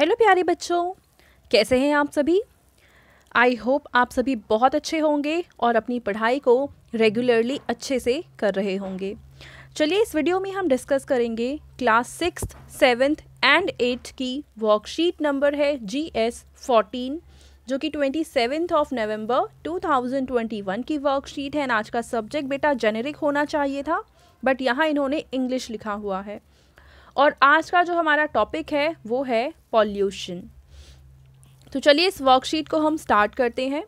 Hello प्यारे बच्चों कैसे हैं आप सभी आई होप आप सभी बहुत अच्छे होंगे और अपनी पढ़ाई को रेगुलरली अच्छे से कर रहे होंगे चलिए इस वीडियो में हम डिस्कस करेंगे class six seventh and eighth की वर्कशीट नंबर है जी एस फोर्टीन जो कि twenty seventh of November one की वर्कशीट है आज का सब्जेक्ट बेटा जेनेरिक होना चाहिए था बट यहाँ इन्होंने इंग्लिश लिखा हुआ है और आज का जो हमारा टॉपिक है वो है पॉल्यूशन तो चलिए इस वर्कशीट को हम स्टार्ट करते हैं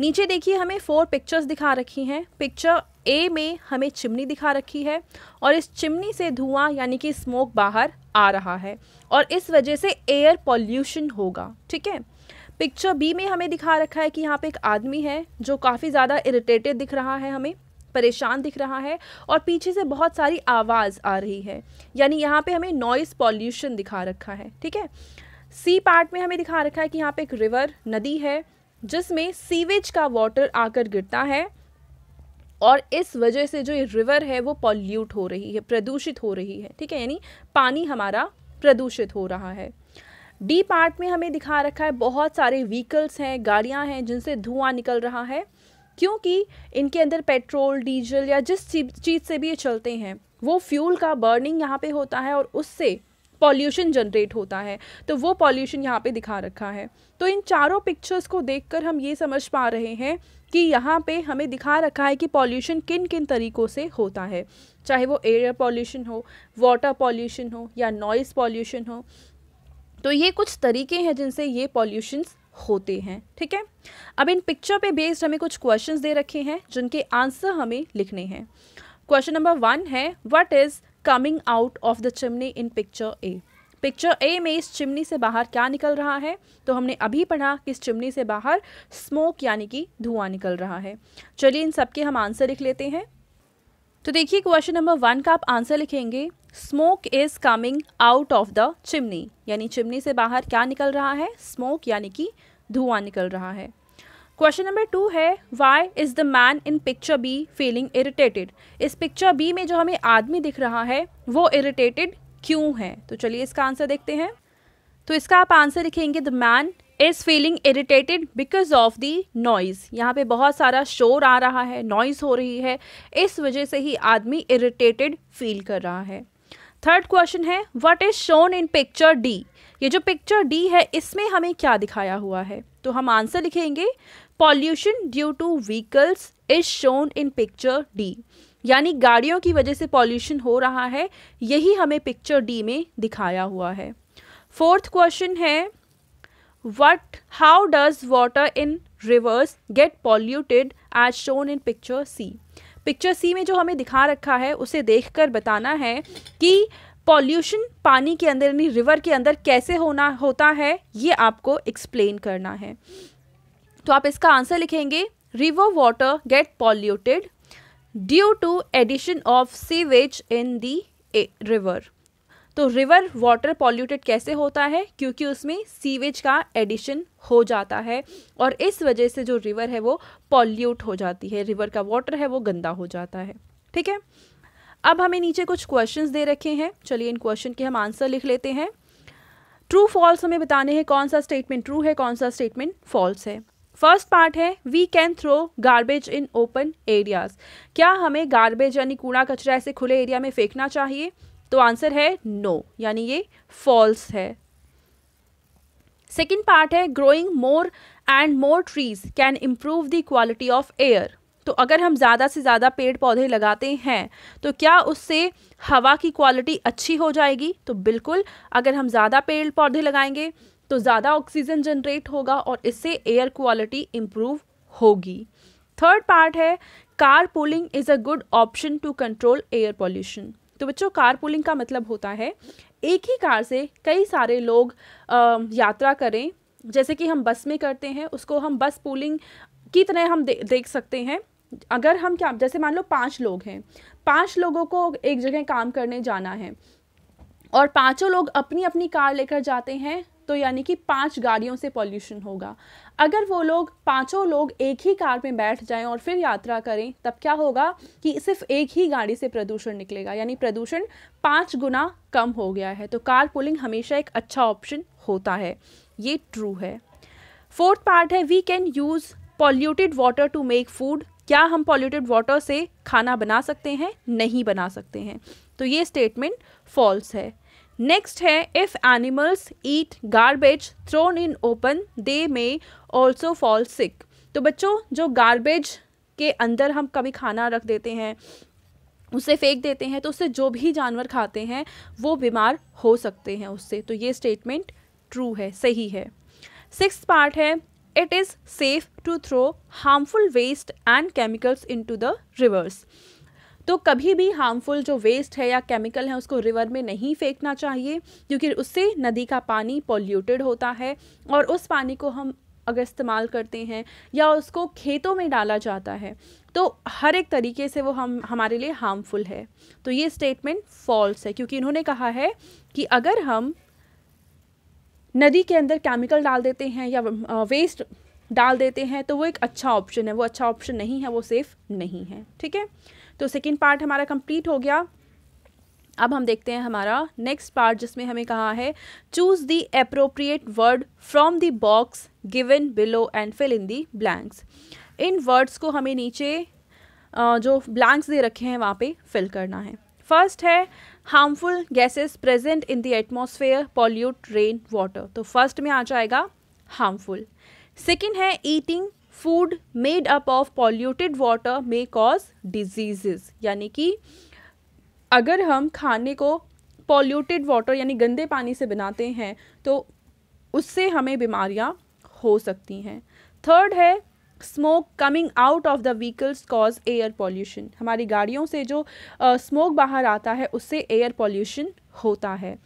नीचे देखिए हमें फोर पिक्चर्स दिखा रखी हैं पिक्चर ए में हमें चिमनी दिखा रखी है और इस चिमनी से धुआं यानी कि स्मोक बाहर आ रहा है और इस वजह से एयर पॉल्यूशन होगा ठीक है पिक्चर बी में हमें दिखा रखा है कि यहाँ पे एक आदमी है जो काफ़ी ज़्यादा इरिटेटेड दिख रहा है हमें परेशान दिख रहा है और पीछे से बहुत सारी आवाज़ आ रही है यानी यहाँ पे हमें नॉइस पॉल्यूशन दिखा रखा है ठीक है सी पार्ट में हमें दिखा रखा है कि यहाँ पे एक रिवर नदी है जिसमें सीवेज का वाटर आकर गिरता है और इस वजह से जो ये रिवर है वो पॉल्यूट हो रही है प्रदूषित हो रही है ठीक है यानी पानी हमारा प्रदूषित हो रहा है डी पार्ट में हमें दिखा रखा है बहुत सारे व्हीकल्स हैं गाड़ियां हैं जिनसे धुआं निकल रहा है क्योंकि इनके अंदर पेट्रोल डीजल या जिस चीज़ से भी ये चलते हैं वो फ्यूल का बर्निंग यहाँ पे होता है और उससे पॉल्यूशन जनरेट होता है तो वो पॉल्यूशन यहाँ पे दिखा रखा है तो इन चारों पिक्चर्स को देखकर हम ये समझ पा रहे हैं कि यहाँ पे हमें दिखा रखा है कि पॉल्यूशन किन किन तरीक़ों से होता है चाहे वो एयर पॉल्यूशन हो वाटर पॉल्यूशन हो या नॉइज़ पॉल्यूशन हो तो ये कुछ तरीके हैं जिनसे ये पॉल्यूशंस होते हैं ठीक है अब इन पिक्चर पे बेस्ड हमें कुछ क्वेश्चंस दे रखे हैं जिनके आंसर हमें लिखने हैं क्वेश्चन नंबर वन है what is coming out of the chimney in picture A picture A में इस चिमनी से बाहर क्या निकल रहा है तो हमने अभी पढ़ा कि इस चिमनी से बाहर स्मोक यानी कि धुआं निकल रहा है चलिए इन सबके हम आंसर लिख लेते हैं तो देखिए क्वेश्चन नंबर वन का आप आंसर लिखेंगे smoke is coming out of the chimney यानी चिमनी से बाहर क्या निकल रहा है स्मोक यानी कि धुआं निकल रहा है क्वेश्चन नंबर टू है why is the man in picture B feeling irritated इस पिक्चर बी में जो हमें आदमी दिख रहा है वो इरिटेटेड क्यों है तो चलिए इसका आंसर देखते हैं तो इसका आप आंसर लिखेंगे the man is feeling irritated because of the noise यहाँ पे बहुत सारा शोर आ रहा है नॉइज़ हो रही है इस वजह से ही आदमी इरिटेटेड फील कर रहा है थर्ड क्वेश्चन है what is shown in picture D ये जो पिक्चर डी है इसमें हमें क्या दिखाया हुआ है तो हम आंसर लिखेंगे pollution due to vehicles is shown in picture D यानी गाड़ियों की वजह से पॉल्यूशन हो रहा है यही हमें पिक्चर डी में दिखाया हुआ है फोर्थ क्वेश्चन है what how does water in rivers get polluted as shown in picture C picture C में जो हमें दिखा रखा है उसे देखकर बताना है कि पॉल्यूशन पानी के अंदर यानी रिवर के अंदर कैसे होना होता है ये आपको एक्सप्लेन करना है तो आप इसका आंसर लिखेंगे river water get polluted due to addition of sewage in the river तो रिवर वाटर पॉल्यूटेड कैसे होता है क्योंकि उसमें सीवेज का एडिशन हो जाता है और इस वजह से जो रिवर है वो पॉल्यूट हो जाती है रिवर का वाटर है वो गंदा हो जाता है ठीक है अब हमें नीचे कुछ क्वेश्चंस दे रखे हैं चलिए इन क्वेश्चन के हम आंसर लिख लेते हैं ट्रू फॉल्स हमें बताने हैं कौन सा स्टेटमेंट ट्रू है कौन सा स्टेटमेंट फॉल्स है फर्स्ट पार्ट है we can throw garbage in open areas क्या हमें गार्बेज यानी कूड़ा कचरा ऐसे खुले एरिया में फेंकना चाहिए तो आंसर है नो no, यानी ये फॉल्स है सेकेंड पार्ट है growing more and more trees can improve the quality of air तो अगर हम ज़्यादा से ज़्यादा पेड़ पौधे लगाते हैं तो क्या उससे हवा की क्वालिटी अच्छी हो जाएगी तो बिल्कुल अगर हम ज़्यादा पेड़ पौधे लगाएंगे तो ज़्यादा ऑक्सीजन जनरेट होगा और इससे एयर क्वालिटी इम्प्रूव होगी थर्ड पार्ट है car pooling is a good option to control air pollution तो बच्चों कार पोलिंग का मतलब होता है एक ही कार से कई सारे लोग आ, यात्रा करें जैसे कि हम बस में करते हैं उसको हम बस पुलिंग की तरह हम दे, देख सकते हैं अगर हम क्या जैसे मान लो पाँच लोग हैं पाँच लोगों को एक जगह काम करने जाना है और पांचों लोग अपनी अपनी कार लेकर जाते हैं तो यानी कि पांच गाड़ियों से पॉल्यूशन होगा अगर वो लोग पांचों लोग एक ही कार में बैठ जाएं और फिर यात्रा करें तब क्या होगा कि सिर्फ एक ही गाड़ी से प्रदूषण निकलेगा यानी प्रदूषण पाँच गुना कम हो गया है तो कार पुलिंग हमेशा एक अच्छा ऑप्शन होता है ये ट्रू है फोर्थ पार्ट है we can use polluted water to make food क्या हम पॉल्यूटेड वाटर से खाना बना सकते हैं नहीं बना सकते हैं तो ये स्टेटमेंट फॉल्स है नेक्स्ट है if animals eat garbage thrown in open they may also fall sick तो बच्चों जो गार्बेज के अंदर हम कभी खाना रख देते हैं उसे फेंक देते हैं तो उससे जो भी जानवर खाते हैं वो बीमार हो सकते हैं उससे तो ये स्टेटमेंट ट्रू है सही है सिक्स पार्ट है it is safe to throw harmful waste and chemicals into the rivers. तो कभी भी हार्मफुल जो वेस्ट है या केमिकल है उसको रिवर में नहीं फेंकना चाहिए क्योंकि उससे नदी का पानी पॉल्यूटेड होता है और उस पानी को हम अगर इस्तेमाल करते हैं या उसको खेतों में डाला जाता है तो हर एक तरीके से वो हम हमारे लिए हार्मफुल है तो ये स्टेटमेंट फॉल्स है क्योंकि इन्होंने कहा है कि अगर हम नदी के अंदर केमिकल डाल देते हैं या वेस्ट डाल देते हैं तो वो एक अच्छा ऑप्शन है वो अच्छा ऑप्शन नहीं है वो सेफ़ नहीं है ठीक है तो सेकेंड पार्ट हमारा कंप्लीट हो गया अब हम देखते हैं हमारा नेक्स्ट पार्ट जिसमें हमें कहा है choose the appropriate word from the box given below and fill in the blanks in words को हमें नीचे जो ब्लैंक्स दे रखे हैं वहाँ पे फिल करना है फर्स्ट है harmful gases present in the atmosphere pollute rain water तो फर्स्ट में आ जाएगा हार्मफुल सेकेंड है eating food made up of polluted water may cause diseases यानी कि अगर हम खाने को पॉल्यूटेड वाटर यानी गंदे पानी से बनाते हैं तो उससे हमें बीमारियाँ हो सकती हैं थर्ड है smoke coming out of the vehicles cause air pollution हमारी गाड़ियों से जो स्मोक uh, बाहर आता है उससे एयर पॉल्यूशन होता है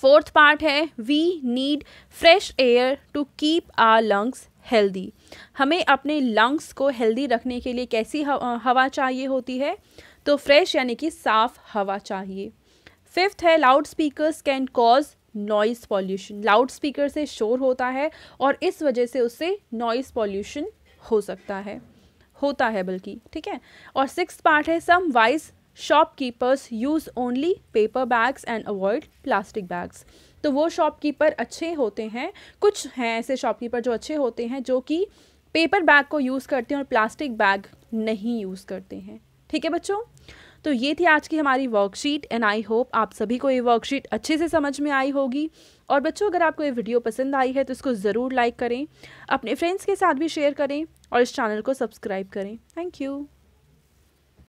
फोर्थ पार्ट है we need fresh air to keep our lungs healthy हमें अपने लंग्स को हेल्दी रखने के लिए कैसी हवा चाहिए होती है तो फ्रेश यानी कि साफ़ हवा चाहिए फिफ्थ है loud speakers can cause noise pollution loud speaker से शोर होता है और इस वजह से उससे नॉइज़ पॉल्यूशन हो सकता है होता है बल्कि ठीक है और सिक्स पार्ट है some wise shopkeepers use only paper bags and avoid plastic bags तो वो शॉपकीपर अच्छे होते हैं कुछ हैं ऐसे शॉपकीपर जो अच्छे होते हैं जो कि पेपर बैग को यूज़ करते हैं और प्लास्टिक बैग नहीं यूज़ करते हैं ठीक है बच्चों तो ये थी आज की हमारी वर्कशीट एंड आई होप आप सभी को ये वर्कशीट अच्छे से समझ में आई होगी और बच्चों अगर आपको ये वीडियो पसंद आई है तो इसको ज़रूर लाइक करें अपने फ्रेंड्स के साथ भी शेयर करें और इस चैनल को सब्सक्राइब करें थैंक यू